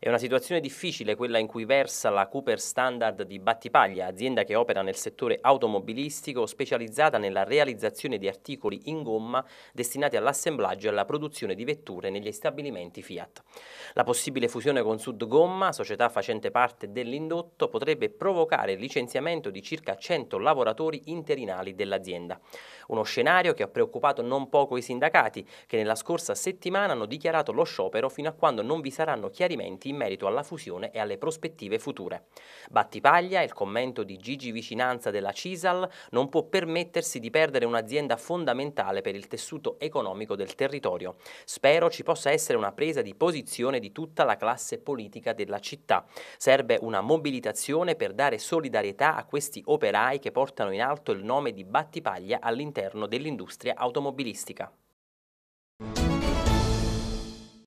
È una situazione difficile quella in cui versa la Cooper Standard di Battipaglia, azienda che opera nel settore automobilistico specializzata nella realizzazione di articoli in gomma destinati all'assemblaggio e alla produzione di vetture negli stabilimenti Fiat. La possibile fusione con Sudgomma, società facente parte dell'indotto, potrebbe provocare il licenziamento di circa 100 lavoratori interinali dell'azienda. Uno scenario che ha preoccupato non poco i sindacati, che nella scorsa settimana hanno dichiarato lo sciopero fino a quando non vi saranno chiarimenti in merito alla fusione e alle prospettive future. Battipaglia, il commento di Gigi Vicinanza della Cisal, non può permettersi di perdere un'azienda fondamentale per il tessuto economico del territorio. Spero ci possa essere una presa di posizione di tutta la classe politica della città. Serve una mobilitazione per dare solidarietà a questi operai che portano in alto il nome di Battipaglia all'interno dell'industria automobilistica.